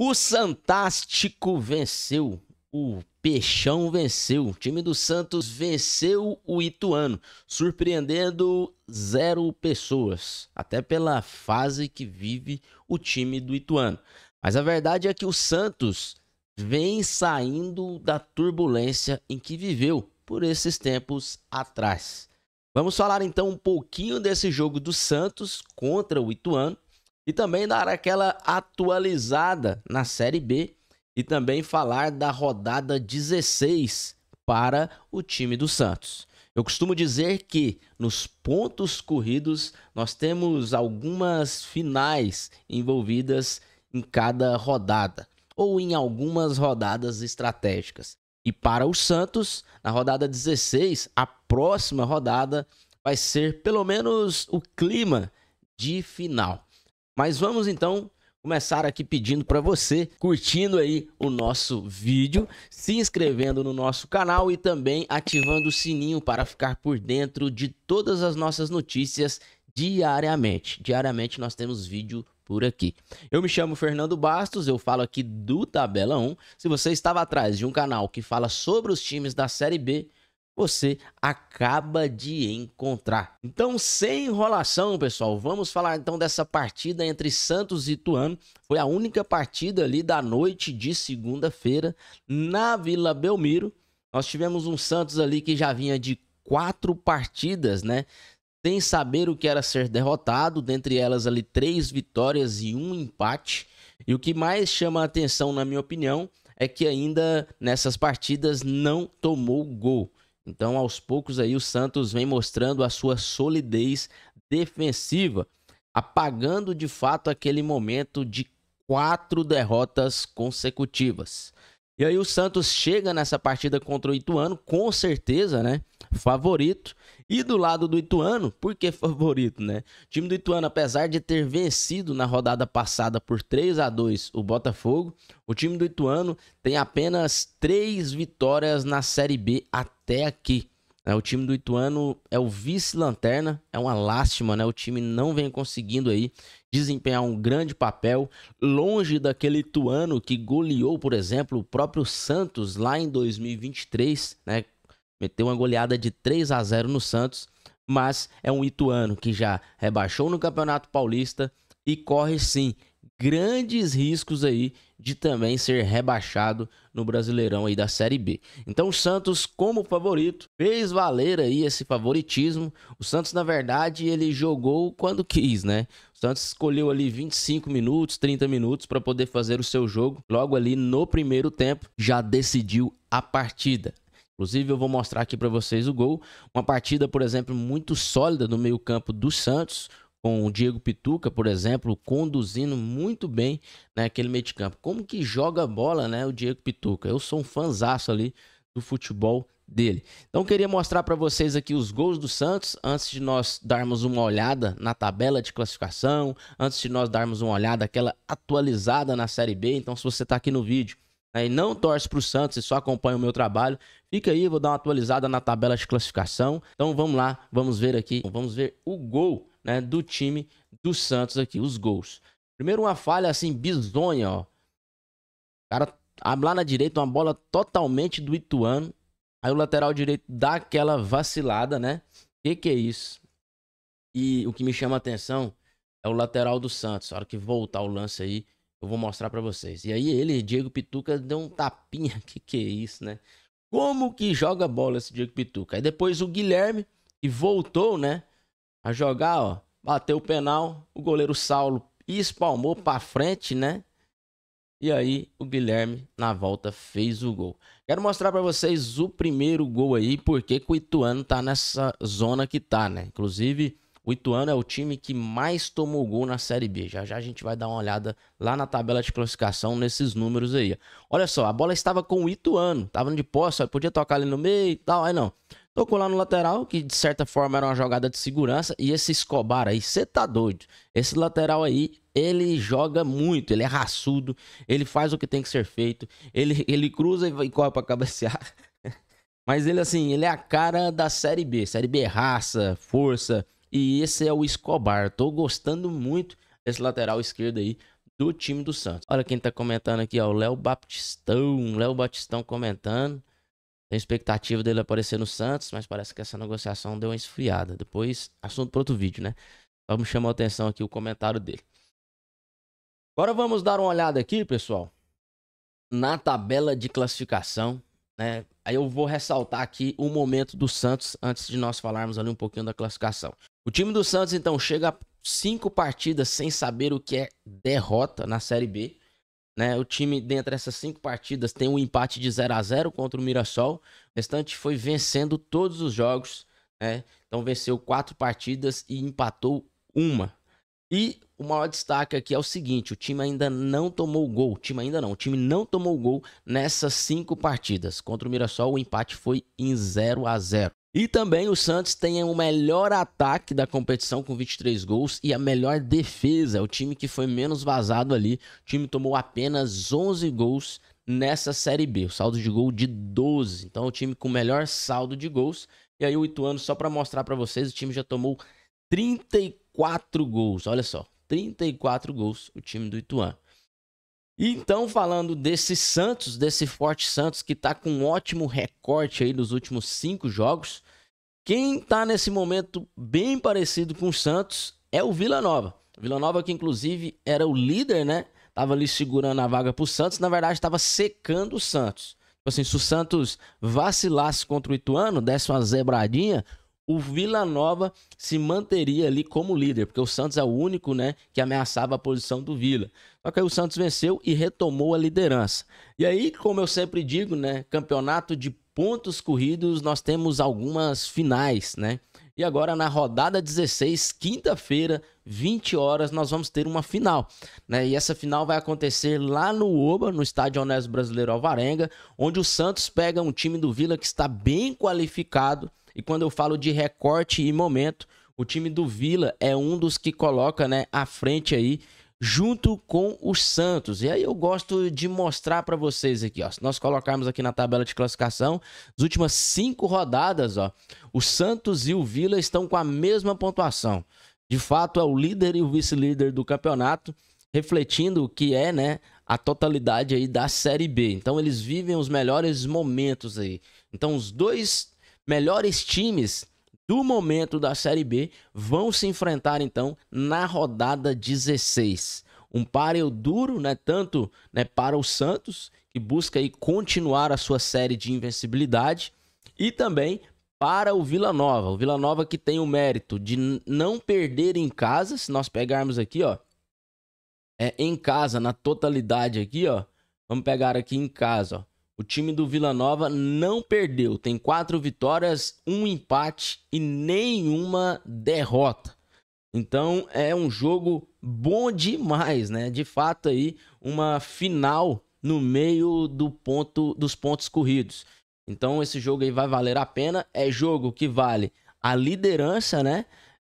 O Santástico venceu. O Peixão venceu. O time do Santos venceu o Ituano, surpreendendo zero pessoas, até pela fase que vive o time do Ituano. Mas a verdade é que o Santos vem saindo da turbulência em que viveu por esses tempos atrás. Vamos falar então um pouquinho desse jogo do Santos contra o Ituano e também dar aquela atualizada na Série B e também falar da rodada 16 para o time do Santos. Eu costumo dizer que nos pontos corridos nós temos algumas finais envolvidas em cada rodada ou em algumas rodadas estratégicas. E para o Santos, na rodada 16, a próxima rodada vai ser pelo menos o clima de final. Mas vamos então começar aqui pedindo para você curtindo aí o nosso vídeo, se inscrevendo no nosso canal e também ativando o sininho para ficar por dentro de todas as nossas notícias diariamente. Diariamente nós temos vídeo por aqui. Eu me chamo Fernando Bastos, eu falo aqui do Tabela 1. Se você estava atrás de um canal que fala sobre os times da Série B, você acaba de encontrar. Então, sem enrolação, pessoal, vamos falar então dessa partida entre Santos e Ituano. Foi a única partida ali da noite de segunda-feira na Vila Belmiro. Nós tivemos um Santos ali que já vinha de quatro partidas, né? Sem saber o que era ser derrotado, dentre elas ali três vitórias e um empate. E o que mais chama a atenção, na minha opinião, é que ainda nessas partidas não tomou gol. Então, aos poucos aí o Santos vem mostrando a sua solidez defensiva, apagando de fato aquele momento de quatro derrotas consecutivas. E aí o Santos chega nessa partida contra o Ituano, com certeza, né? Favorito. E do lado do Ituano, por que favorito, né? O time do Ituano, apesar de ter vencido na rodada passada por 3 a 2 o Botafogo, o time do Ituano tem apenas três vitórias na Série B até até aqui. Né? O time do Ituano é o vice-lanterna, é uma lástima, né? O time não vem conseguindo aí desempenhar um grande papel, longe daquele Ituano que goleou, por exemplo, o próprio Santos lá em 2023, né? Meteu uma goleada de 3 a 0 no Santos, mas é um Ituano que já rebaixou no Campeonato Paulista e corre sim grandes riscos aí de também ser rebaixado no Brasileirão aí da Série B. Então o Santos, como favorito, fez valer aí esse favoritismo. O Santos, na verdade, ele jogou quando quis, né? O Santos escolheu ali 25 minutos, 30 minutos para poder fazer o seu jogo. Logo ali no primeiro tempo, já decidiu a partida. Inclusive, eu vou mostrar aqui para vocês o gol. Uma partida, por exemplo, muito sólida no meio-campo do Santos com o Diego Pituca, por exemplo, conduzindo muito bem naquele né, meio de campo. Como que joga bola, né, o Diego Pituca? Eu sou um fanzaço ali do futebol dele. Então queria mostrar para vocês aqui os gols do Santos antes de nós darmos uma olhada na tabela de classificação, antes de nós darmos uma olhada aquela atualizada na Série B. Então se você está aqui no vídeo né, e não torce para o Santos e só acompanha o meu trabalho, fica aí, vou dar uma atualizada na tabela de classificação. Então vamos lá, vamos ver aqui, vamos ver o gol né, do time do Santos aqui, os gols. Primeiro uma falha assim bizonha, ó. O cara lá na direita uma bola totalmente do Ituano. Aí o lateral direito dá aquela vacilada, né? Que que é isso? E o que me chama a atenção é o lateral do Santos. A hora que voltar o lance aí, eu vou mostrar para vocês. E aí ele, Diego Pituca, deu um tapinha. Que que é isso, né? Como que joga bola esse Diego Pituca? Aí depois o Guilherme, que voltou, né? a jogar, ó. Bateu o penal, o goleiro Saulo espalmou para frente, né? E aí o Guilherme na volta fez o gol. Quero mostrar para vocês o primeiro gol aí, porque o Ituano tá nessa zona que tá, né? Inclusive, o Ituano é o time que mais tomou gol na Série B. Já já a gente vai dar uma olhada lá na tabela de classificação nesses números aí. Olha só, a bola estava com o Ituano, tava de posse, podia tocar ali no meio e tal, aí não. Tocou lá no lateral, que de certa forma era uma jogada de segurança. E esse Escobar aí, você tá doido? Esse lateral aí, ele joga muito, ele é raçudo, ele faz o que tem que ser feito, ele, ele cruza e, e corre pra cabecear. Mas ele, assim, ele é a cara da Série B. Série B é raça, força. E esse é o Escobar. Tô gostando muito desse lateral esquerdo aí do time do Santos. Olha quem tá comentando aqui, ó. O Léo Batistão. Léo Batistão comentando. Tem expectativa dele aparecer no Santos, mas parece que essa negociação deu uma esfriada. Depois, assunto para outro vídeo, né? Vamos chamar a atenção aqui o comentário dele. Agora vamos dar uma olhada aqui, pessoal, na tabela de classificação. Né? Aí eu vou ressaltar aqui o momento do Santos antes de nós falarmos ali um pouquinho da classificação. O time do Santos, então, chega a cinco partidas sem saber o que é derrota na Série B. Né, o time, dentre essas cinco partidas, tem um empate de 0 a 0 contra o Mirassol. O restante foi vencendo todos os jogos. Né? Então venceu quatro partidas e empatou uma. E o maior destaque aqui é o seguinte: o time ainda não tomou gol. O time ainda não. O time não tomou gol nessas cinco partidas. Contra o Mirassol, o empate foi em 0 a 0 e também o Santos tem o melhor ataque da competição com 23 gols e a melhor defesa. O time que foi menos vazado ali. O time tomou apenas 11 gols nessa Série B. O saldo de gol de 12. Então é o time com o melhor saldo de gols. E aí o Ituano, só para mostrar para vocês, o time já tomou 34 gols. Olha só, 34 gols o time do Ituano. E então, falando desse Santos, desse Forte Santos, que está com um ótimo recorte aí nos últimos cinco jogos, quem está nesse momento bem parecido com o Santos é o Vila Nova. Vila Nova que inclusive era o líder, né? Tava ali segurando a vaga pro Santos, na verdade estava secando o Santos. Tipo assim, se o Santos vacilasse contra o Ituano, desse uma zebradinha, o Vila Nova se manteria ali como líder, porque o Santos é o único né, que ameaçava a posição do Vila. Só que aí o Santos venceu e retomou a liderança. E aí, como eu sempre digo, né, campeonato de pontos corridos, nós temos algumas finais, né? E agora na rodada 16, quinta-feira, 20 horas, nós vamos ter uma final, né? E essa final vai acontecer lá no Oba, no Estádio Honesto Brasileiro Alvarenga, onde o Santos pega um time do Vila que está bem qualificado e quando eu falo de recorte e momento, o time do Vila é um dos que coloca né, à frente aí, junto com os Santos. E aí eu gosto de mostrar para vocês aqui, ó. Se nós colocarmos aqui na tabela de classificação, as últimas cinco rodadas, ó, o Santos e o Vila estão com a mesma pontuação. De fato, é o líder e o vice-líder do campeonato, refletindo o que é, né, a totalidade aí da Série B. Então eles vivem os melhores momentos aí. Então os dois melhores times do momento da Série B vão se enfrentar então na rodada 16. Um páreo duro, né, tanto né, para o Santos, que busca aí continuar a sua série de invencibilidade, e também para o Vila Nova. O Vila Nova que tem o mérito de não perder em casa, se nós pegarmos aqui, ó, é, em casa, na totalidade aqui, ó, vamos pegar aqui em casa, ó, o time do Vila Nova não perdeu, tem quatro vitórias, um empate e nenhuma derrota. Então é um jogo bom demais, né? De fato aí uma final no meio do ponto dos pontos corridos. Então esse jogo aí vai valer a pena, é jogo que vale a liderança, né?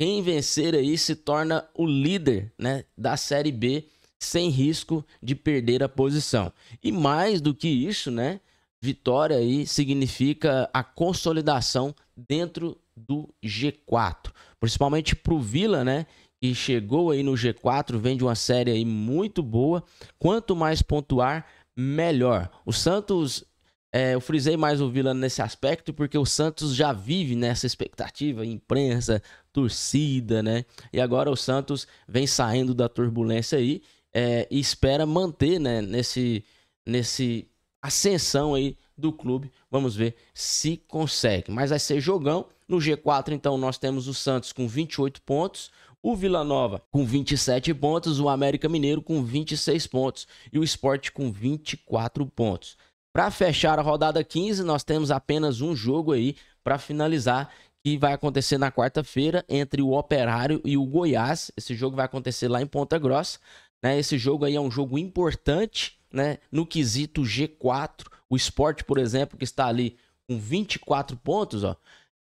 Quem vencer aí se torna o líder, né, da Série B sem risco de perder a posição. E mais do que isso, né? Vitória aí significa a consolidação dentro do G4, principalmente para o Vila, né? Que chegou aí no G4, vem de uma série aí muito boa. Quanto mais pontuar, melhor. O Santos é, eu frisei mais o Vila nesse aspecto porque o Santos já vive nessa expectativa, imprensa, torcida, né? E agora o Santos vem saindo da turbulência aí é, e espera manter né, nesse, nesse ascensão aí do clube. Vamos ver se consegue. Mas vai ser jogão. No G4, então, nós temos o Santos com 28 pontos, o Vila Nova com 27 pontos, o América Mineiro com 26 pontos e o Sport com 24 pontos. Para fechar a rodada 15, nós temos apenas um jogo aí para finalizar, que vai acontecer na quarta-feira entre o Operário e o Goiás. Esse jogo vai acontecer lá em Ponta Grossa. Né? Esse jogo aí é um jogo importante né? no quesito G4. O esporte, por exemplo, que está ali com 24 pontos, ó,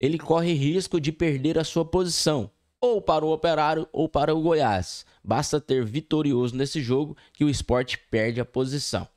ele corre risco de perder a sua posição, ou para o Operário ou para o Goiás. Basta ter vitorioso nesse jogo que o esporte perde a posição.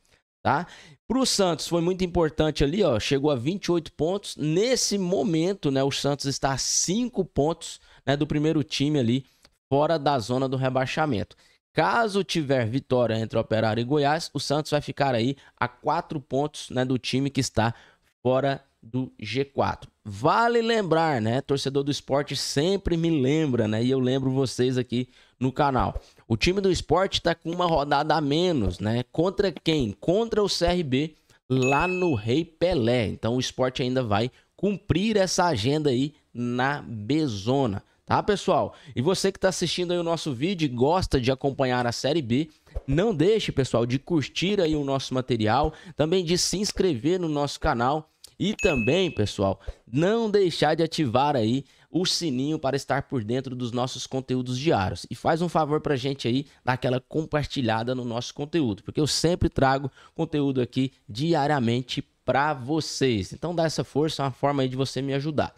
Tá? Para o Santos foi muito importante ali, ó, chegou a 28 pontos. Nesse momento, né, o Santos está a 5 pontos né, do primeiro time ali, fora da zona do rebaixamento. Caso tiver vitória entre Operário e Goiás, o Santos vai ficar aí a quatro pontos né, do time que está fora do G4. Vale lembrar, né? Torcedor do esporte sempre me lembra, né? E eu lembro vocês aqui no canal. O time do esporte está com uma rodada a menos, né? Contra quem? Contra o CRB lá no Rei Pelé. Então o esporte ainda vai cumprir essa agenda aí na Bezona. Tá, pessoal? E você que está assistindo aí o nosso vídeo e gosta de acompanhar a Série B, não deixe, pessoal, de curtir aí o nosso material, também de se inscrever no nosso canal e também, pessoal, não deixar de ativar aí o sininho para estar por dentro dos nossos conteúdos diários. E faz um favor a gente aí, dar aquela compartilhada no nosso conteúdo, porque eu sempre trago conteúdo aqui diariamente para vocês. Então dá essa força, é uma forma aí de você me ajudar.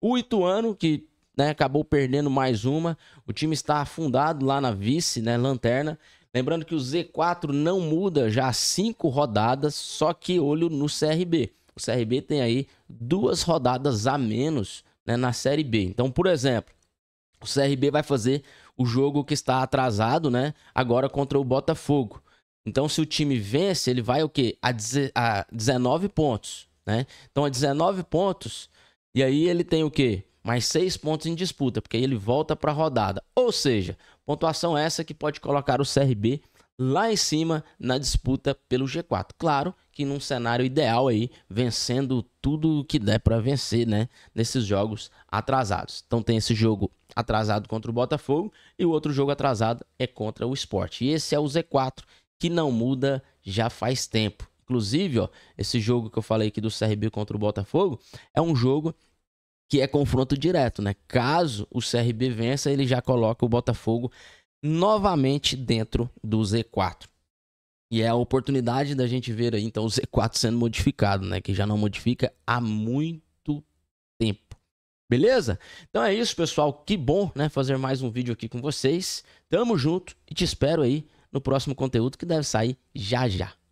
O Ituano, que né? Acabou perdendo mais uma. O time está afundado lá na vice, né? Lanterna. Lembrando que o Z4 não muda já cinco rodadas, só que olho no CRB. O CRB tem aí duas rodadas a menos né, na Série B. Então, por exemplo, o CRB vai fazer o jogo que está atrasado, né? Agora contra o Botafogo. Então, se o time vence, ele vai o quê? A, a 19 pontos, né? Então, a 19 pontos. E aí ele tem o quê? mais seis pontos em disputa, porque aí ele volta para a rodada. Ou seja, pontuação essa que pode colocar o CRB lá em cima na disputa pelo G4. Claro que num cenário ideal aí, vencendo tudo o que der para vencer, né, nesses jogos atrasados. Então tem esse jogo atrasado contra o Botafogo e o outro jogo atrasado é contra o Sport. E esse é o Z4 que não muda já faz tempo. Inclusive, ó, esse jogo que eu falei aqui do CRB contra o Botafogo é um jogo que é confronto direto, né? Caso o CRB vença, ele já coloca o Botafogo novamente dentro do Z4. E é a oportunidade da gente ver aí então o Z4 sendo modificado, né? Que já não modifica há muito tempo. Beleza? Então é isso, pessoal. Que bom, né, fazer mais um vídeo aqui com vocês. Tamo junto e te espero aí no próximo conteúdo que deve sair já já.